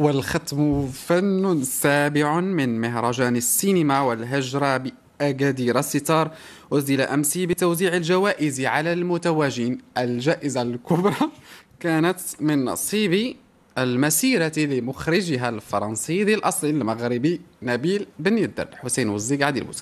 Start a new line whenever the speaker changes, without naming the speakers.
والختم فن سابع من مهرجان السينما والهجرة بأجادير الستار أسدل أمس بتوزيع الجوائز على المتواجدين الجائزة الكبرى كانت من نصيب المسيرة لمخرجها الفرنسي ذي الأصل المغربي نبيل بن يدر حسين وزيق عادل